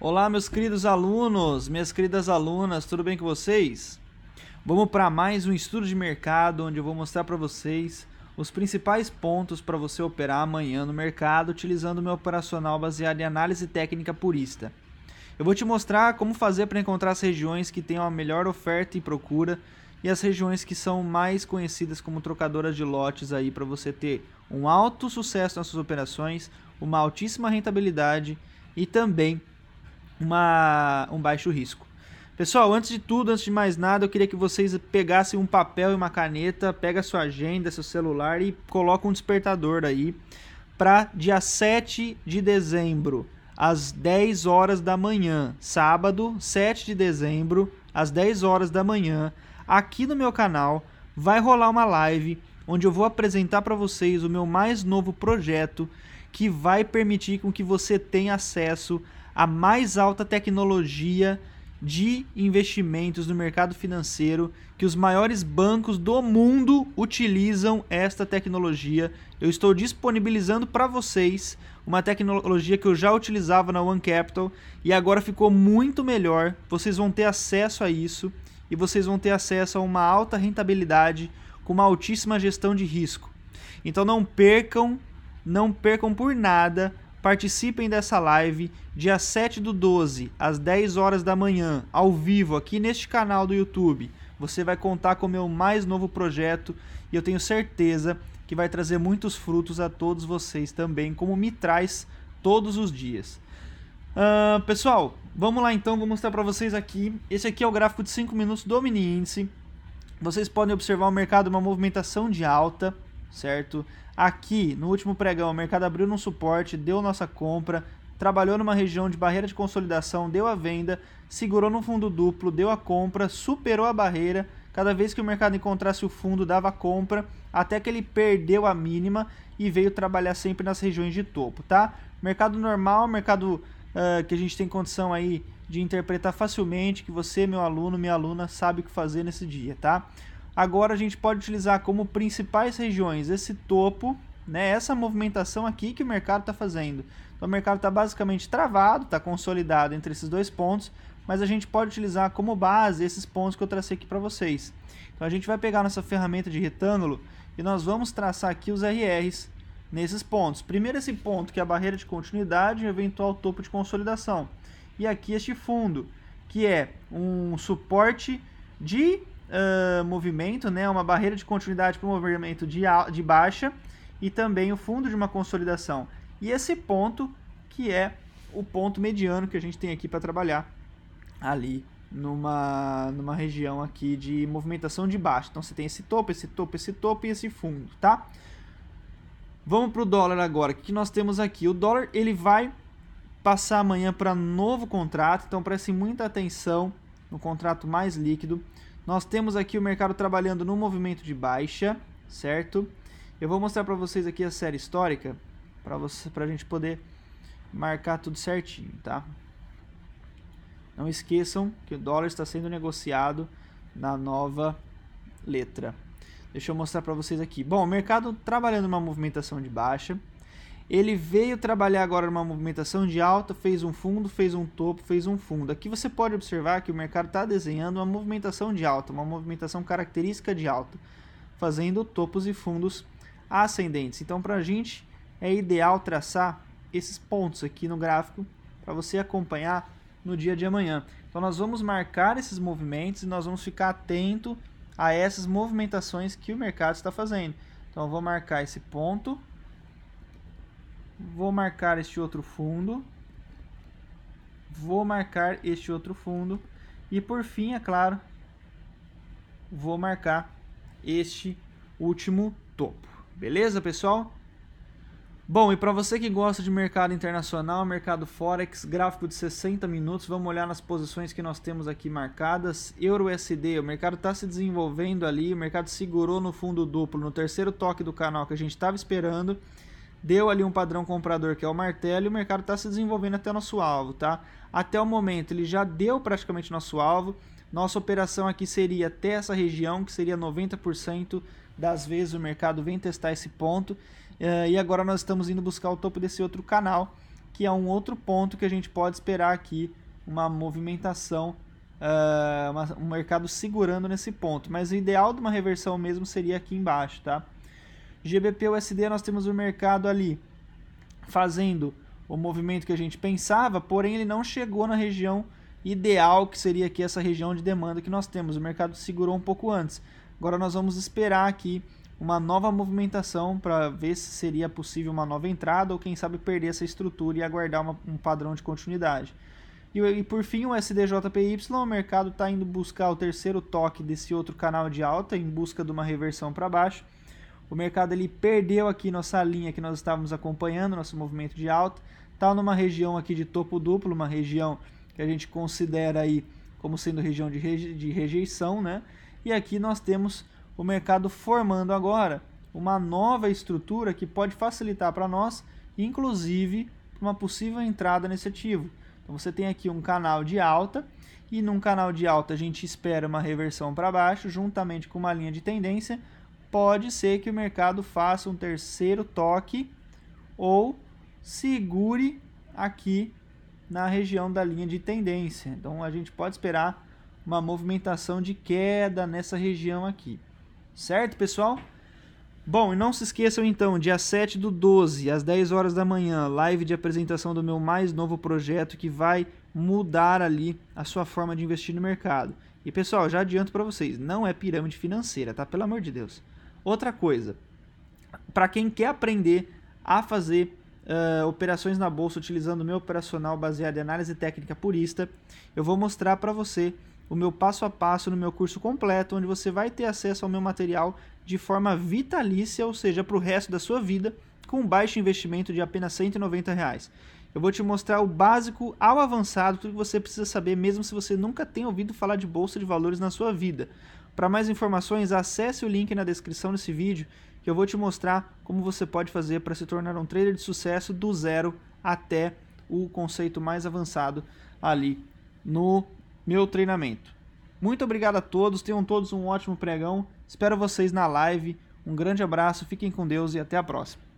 Olá, meus queridos alunos, minhas queridas alunas, tudo bem com vocês? Vamos para mais um estudo de mercado onde eu vou mostrar para vocês os principais pontos para você operar amanhã no mercado utilizando o meu operacional baseado em análise técnica purista. Eu vou te mostrar como fazer para encontrar as regiões que têm a melhor oferta e procura e as regiões que são mais conhecidas como trocadoras de lotes aí para você ter um alto sucesso nas suas operações, uma altíssima rentabilidade e também uma, um baixo risco. Pessoal, antes de tudo, antes de mais nada, eu queria que vocês pegassem um papel e uma caneta, pega sua agenda, seu celular e coloca um despertador aí para dia 7 de dezembro, às 10 horas da manhã, sábado, 7 de dezembro, às 10 horas da manhã, aqui no meu canal vai rolar uma live onde eu vou apresentar para vocês o meu mais novo projeto que vai permitir com que você tenha acesso a mais alta tecnologia de investimentos no mercado financeiro que os maiores bancos do mundo utilizam esta tecnologia. Eu estou disponibilizando para vocês uma tecnologia que eu já utilizava na One Capital e agora ficou muito melhor. Vocês vão ter acesso a isso e vocês vão ter acesso a uma alta rentabilidade com uma altíssima gestão de risco. Então não percam, não percam por nada participem dessa live dia 7 do 12, às 10 horas da manhã, ao vivo, aqui neste canal do YouTube. Você vai contar com o meu mais novo projeto e eu tenho certeza que vai trazer muitos frutos a todos vocês também, como me traz todos os dias. Uh, pessoal, vamos lá então, vou mostrar para vocês aqui. Esse aqui é o gráfico de 5 minutos do mini índice. Vocês podem observar o mercado uma movimentação de alta, certo? Aqui, no último pregão, o mercado abriu num suporte, deu nossa compra, trabalhou numa região de barreira de consolidação, deu a venda, segurou no fundo duplo, deu a compra, superou a barreira. Cada vez que o mercado encontrasse o fundo, dava a compra, até que ele perdeu a mínima e veio trabalhar sempre nas regiões de topo, tá? Mercado normal, mercado uh, que a gente tem condição aí de interpretar facilmente, que você, meu aluno, minha aluna, sabe o que fazer nesse dia, tá? Agora a gente pode utilizar como principais regiões esse topo, né, essa movimentação aqui que o mercado está fazendo. Então o mercado está basicamente travado, está consolidado entre esses dois pontos, mas a gente pode utilizar como base esses pontos que eu tracei aqui para vocês. Então a gente vai pegar nossa ferramenta de retângulo e nós vamos traçar aqui os RRs nesses pontos. Primeiro esse ponto que é a barreira de continuidade e eventual topo de consolidação. E aqui este fundo, que é um suporte de uh, movimento, né, uma barreira de continuidade para o movimento de, de baixa e também o fundo de uma consolidação. E esse ponto que é o ponto mediano que a gente tem aqui para trabalhar ali numa, numa região aqui de movimentação de baixa, Então você tem esse topo, esse topo, esse topo e esse fundo, tá? Vamos para o dólar agora. O que nós temos aqui? O dólar ele vai passar amanhã para novo contrato, então preste muita atenção no contrato mais líquido nós temos aqui o mercado trabalhando no movimento de baixa, certo? Eu vou mostrar para vocês aqui a série histórica para a gente poder marcar tudo certinho, tá? Não esqueçam que o dólar está sendo negociado na nova letra. Deixa eu mostrar para vocês aqui. Bom, o mercado trabalhando uma movimentação de baixa. Ele veio trabalhar agora numa movimentação de alta, fez um fundo, fez um topo, fez um fundo. Aqui você pode observar que o mercado está desenhando uma movimentação de alta, uma movimentação característica de alta, fazendo topos e fundos ascendentes. Então, para a gente é ideal traçar esses pontos aqui no gráfico para você acompanhar no dia de amanhã. Então, nós vamos marcar esses movimentos e nós vamos ficar atento a essas movimentações que o mercado está fazendo. Então, eu vou marcar esse ponto vou marcar este outro fundo, vou marcar este outro fundo e por fim, é claro, vou marcar este último topo. Beleza, pessoal? Bom, e para você que gosta de mercado internacional, mercado forex, gráfico de 60 minutos, vamos olhar nas posições que nós temos aqui marcadas. Euro USD, o mercado está se desenvolvendo ali, o mercado segurou no fundo duplo, no terceiro toque do canal que a gente estava esperando deu ali um padrão comprador que é o martelo e o mercado está se desenvolvendo até nosso alvo, tá? Até o momento ele já deu praticamente nosso alvo. Nossa operação aqui seria até essa região, que seria 90% das vezes o mercado vem testar esse ponto. Eh, e agora nós estamos indo buscar o topo desse outro canal, que é um outro ponto que a gente pode esperar aqui uma movimentação, eh, um mercado segurando nesse ponto. Mas o ideal de uma reversão mesmo seria aqui embaixo, tá? GBP USD nós temos o mercado ali fazendo o movimento que a gente pensava, porém ele não chegou na região ideal, que seria aqui essa região de demanda que nós temos. O mercado segurou um pouco antes. Agora nós vamos esperar aqui uma nova movimentação para ver se seria possível uma nova entrada ou quem sabe perder essa estrutura e aguardar uma, um padrão de continuidade. E, e por fim o SDJPY, o mercado está indo buscar o terceiro toque desse outro canal de alta em busca de uma reversão para baixo o mercado ele perdeu aqui nossa linha que nós estávamos acompanhando, nosso movimento de alta, está numa região aqui de topo duplo, uma região que a gente considera aí como sendo região de, reje de rejeição, né? E aqui nós temos o mercado formando agora uma nova estrutura que pode facilitar para nós, inclusive uma possível entrada nesse ativo. Então você tem aqui um canal de alta e num canal de alta a gente espera uma reversão para baixo, juntamente com uma linha de tendência pode ser que o mercado faça um terceiro toque ou segure aqui na região da linha de tendência. Então a gente pode esperar uma movimentação de queda nessa região aqui. Certo, pessoal? Bom, e não se esqueçam então, dia 7 do 12, às 10 horas da manhã, live de apresentação do meu mais novo projeto que vai mudar ali a sua forma de investir no mercado. E pessoal, já adianto para vocês, não é pirâmide financeira, tá? Pelo amor de Deus. Outra coisa, para quem quer aprender a fazer uh, operações na bolsa utilizando o meu operacional baseado em análise técnica purista, eu vou mostrar para você o meu passo a passo no meu curso completo, onde você vai ter acesso ao meu material de forma vitalícia, ou seja, para o resto da sua vida, com um baixo investimento de apenas R$ 190. Reais. Eu vou te mostrar o básico ao avançado, tudo que você precisa saber, mesmo se você nunca tenha ouvido falar de bolsa de valores na sua vida. Para mais informações, acesse o link na descrição desse vídeo que eu vou te mostrar como você pode fazer para se tornar um trader de sucesso do zero até o conceito mais avançado ali no meu treinamento. Muito obrigado a todos, tenham todos um ótimo pregão. Espero vocês na live. Um grande abraço, fiquem com Deus e até a próxima.